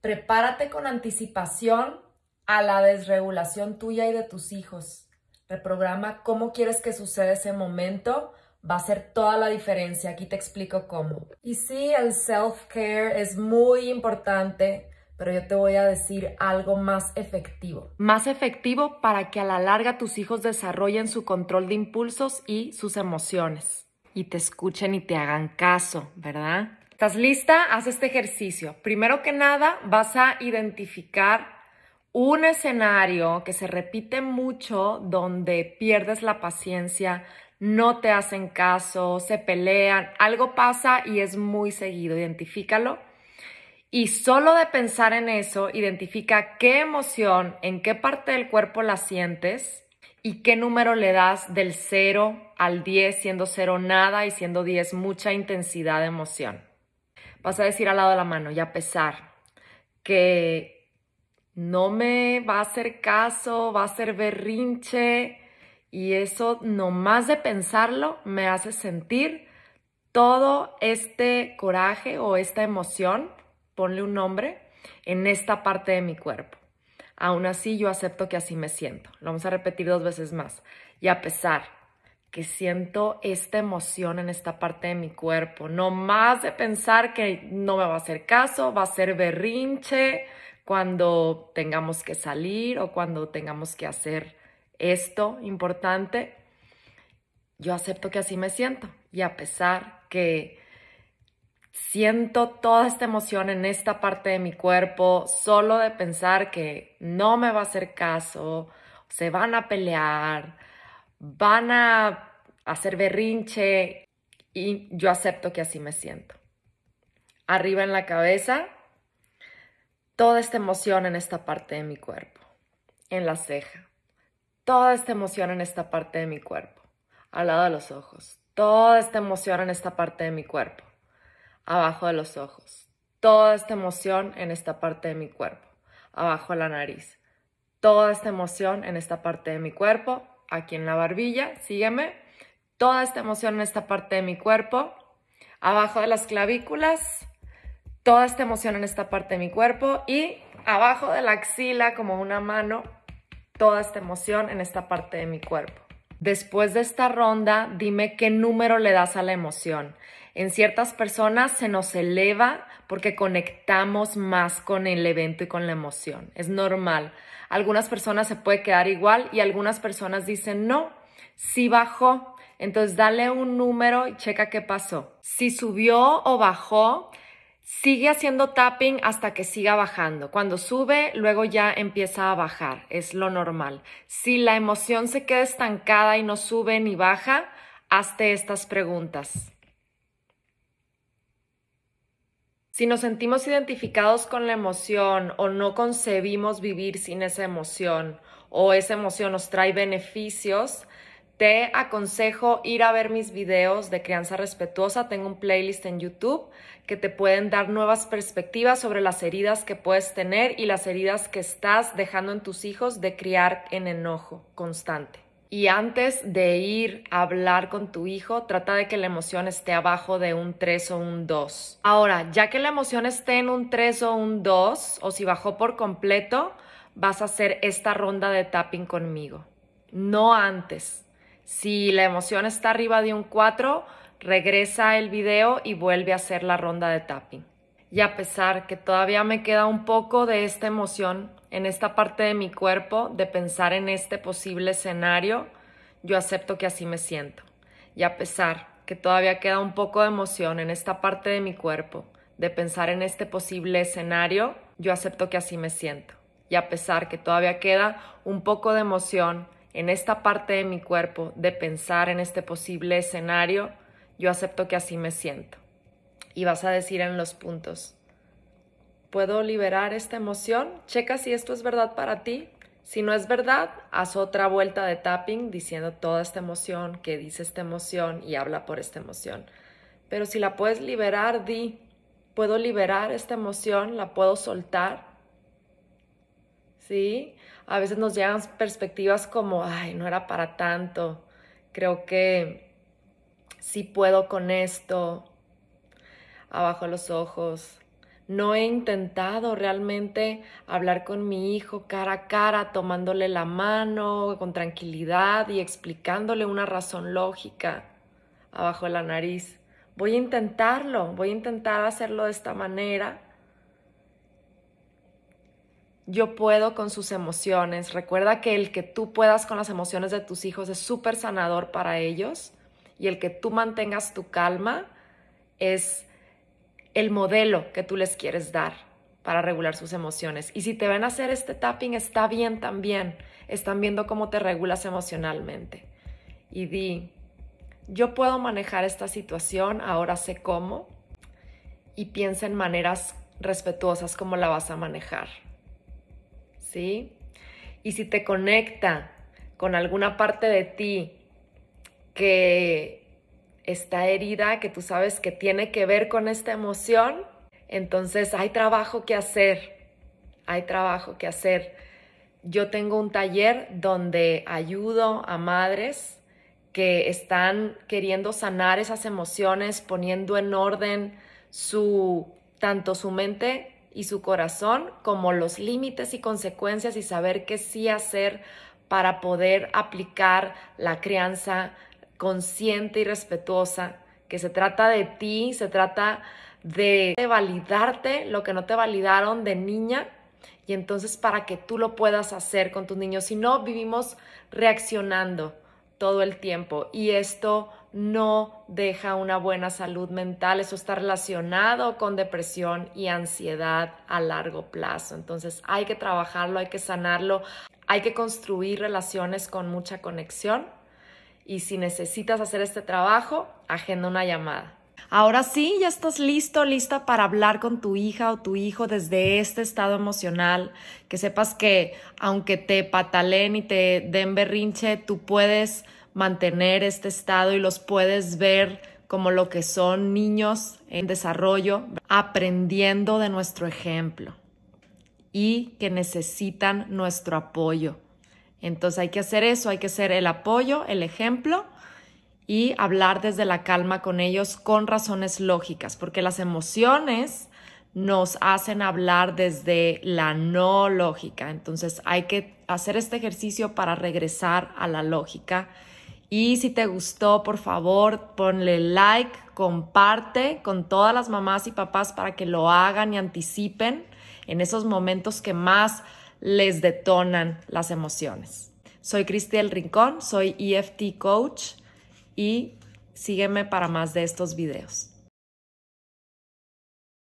Prepárate con anticipación a la desregulación tuya y de tus hijos. Reprograma cómo quieres que suceda ese momento. Va a ser toda la diferencia. Aquí te explico cómo. Y sí, el self-care es muy importante, pero yo te voy a decir algo más efectivo. Más efectivo para que a la larga tus hijos desarrollen su control de impulsos y sus emociones. Y te escuchen y te hagan caso, ¿verdad? ¿Estás lista? Haz este ejercicio. Primero que nada, vas a identificar un escenario que se repite mucho donde pierdes la paciencia, no te hacen caso, se pelean, algo pasa y es muy seguido, identifícalo. Y solo de pensar en eso, identifica qué emoción, en qué parte del cuerpo la sientes y qué número le das del 0 al 10, siendo 0 nada y siendo 10 mucha intensidad de emoción vas a decir al lado de la mano y a pesar que no me va a hacer caso, va a ser berrinche y eso nomás de pensarlo me hace sentir todo este coraje o esta emoción, ponle un nombre, en esta parte de mi cuerpo. Aún así yo acepto que así me siento. Lo vamos a repetir dos veces más. Y a pesar que siento esta emoción en esta parte de mi cuerpo. No más de pensar que no me va a hacer caso, va a ser berrinche cuando tengamos que salir o cuando tengamos que hacer esto importante. Yo acepto que así me siento y a pesar que siento toda esta emoción en esta parte de mi cuerpo, solo de pensar que no me va a hacer caso, se van a pelear, van a hacer berrinche y yo acepto que así me siento. Arriba en la cabeza, toda esta emoción en esta parte de mi cuerpo, en la ceja, toda esta emoción en esta parte de mi cuerpo, al lado de los ojos, toda esta emoción en esta parte de mi cuerpo, abajo de los ojos, toda esta emoción en esta parte de mi cuerpo, abajo de la nariz, toda esta emoción en esta parte de mi cuerpo, aquí en la barbilla, sígueme. Toda esta emoción en esta parte de mi cuerpo, abajo de las clavículas, toda esta emoción en esta parte de mi cuerpo y abajo de la axila como una mano, toda esta emoción en esta parte de mi cuerpo. Después de esta ronda, dime qué número le das a la emoción. En ciertas personas se nos eleva porque conectamos más con el evento y con la emoción. Es normal. Algunas personas se puede quedar igual y algunas personas dicen, no, sí bajó. Entonces dale un número y checa qué pasó. Si subió o bajó, Sigue haciendo tapping hasta que siga bajando. Cuando sube, luego ya empieza a bajar. Es lo normal. Si la emoción se queda estancada y no sube ni baja, hazte estas preguntas. Si nos sentimos identificados con la emoción o no concebimos vivir sin esa emoción o esa emoción nos trae beneficios, te aconsejo ir a ver mis videos de crianza respetuosa. Tengo un playlist en YouTube que te pueden dar nuevas perspectivas sobre las heridas que puedes tener y las heridas que estás dejando en tus hijos de criar en enojo constante. Y antes de ir a hablar con tu hijo, trata de que la emoción esté abajo de un 3 o un 2. Ahora, ya que la emoción esté en un 3 o un 2, o si bajó por completo, vas a hacer esta ronda de tapping conmigo. No antes. Si la emoción está arriba de un 4, regresa el video y vuelve a hacer la ronda de tapping. Y a pesar que todavía me queda un poco de esta emoción en esta parte de mi cuerpo, de pensar en este posible escenario, yo acepto que así me siento. Y a pesar que todavía queda un poco de emoción en esta parte de mi cuerpo, de pensar en este posible escenario, yo acepto que así me siento. Y a pesar que todavía queda un poco de emoción en esta parte de mi cuerpo de pensar en este posible escenario, yo acepto que así me siento. Y vas a decir en los puntos, ¿puedo liberar esta emoción? Checa si esto es verdad para ti. Si no es verdad, haz otra vuelta de tapping diciendo toda esta emoción, que dice esta emoción y habla por esta emoción. Pero si la puedes liberar, di, ¿puedo liberar esta emoción? ¿La puedo soltar? ¿sí? A veces nos llegan perspectivas como, ay, no era para tanto, creo que sí puedo con esto, abajo los ojos. No he intentado realmente hablar con mi hijo cara a cara, tomándole la mano con tranquilidad y explicándole una razón lógica abajo la nariz. Voy a intentarlo, voy a intentar hacerlo de esta manera yo puedo con sus emociones. Recuerda que el que tú puedas con las emociones de tus hijos es súper sanador para ellos y el que tú mantengas tu calma es el modelo que tú les quieres dar para regular sus emociones. Y si te ven a hacer este tapping, está bien también. Están viendo cómo te regulas emocionalmente. Y di, yo puedo manejar esta situación, ahora sé cómo. Y piensa en maneras respetuosas cómo la vas a manejar. ¿sí? Y si te conecta con alguna parte de ti que está herida, que tú sabes que tiene que ver con esta emoción, entonces hay trabajo que hacer, hay trabajo que hacer. Yo tengo un taller donde ayudo a madres que están queriendo sanar esas emociones, poniendo en orden su tanto su mente y su corazón como los límites y consecuencias y saber qué sí hacer para poder aplicar la crianza consciente y respetuosa, que se trata de ti, se trata de validarte lo que no te validaron de niña y entonces para que tú lo puedas hacer con tus niños, si no vivimos reaccionando todo el tiempo y esto no deja una buena salud mental. Eso está relacionado con depresión y ansiedad a largo plazo. Entonces hay que trabajarlo, hay que sanarlo, hay que construir relaciones con mucha conexión. Y si necesitas hacer este trabajo, agenda una llamada. Ahora sí, ya estás listo, lista para hablar con tu hija o tu hijo desde este estado emocional. Que sepas que aunque te patalen y te den berrinche, tú puedes mantener este estado y los puedes ver como lo que son niños en desarrollo, aprendiendo de nuestro ejemplo y que necesitan nuestro apoyo. Entonces hay que hacer eso, hay que ser el apoyo, el ejemplo y hablar desde la calma con ellos con razones lógicas, porque las emociones nos hacen hablar desde la no lógica. Entonces hay que hacer este ejercicio para regresar a la lógica y si te gustó, por favor, ponle like, comparte con todas las mamás y papás para que lo hagan y anticipen en esos momentos que más les detonan las emociones. Soy Cristiel Rincón, soy EFT Coach y sígueme para más de estos videos.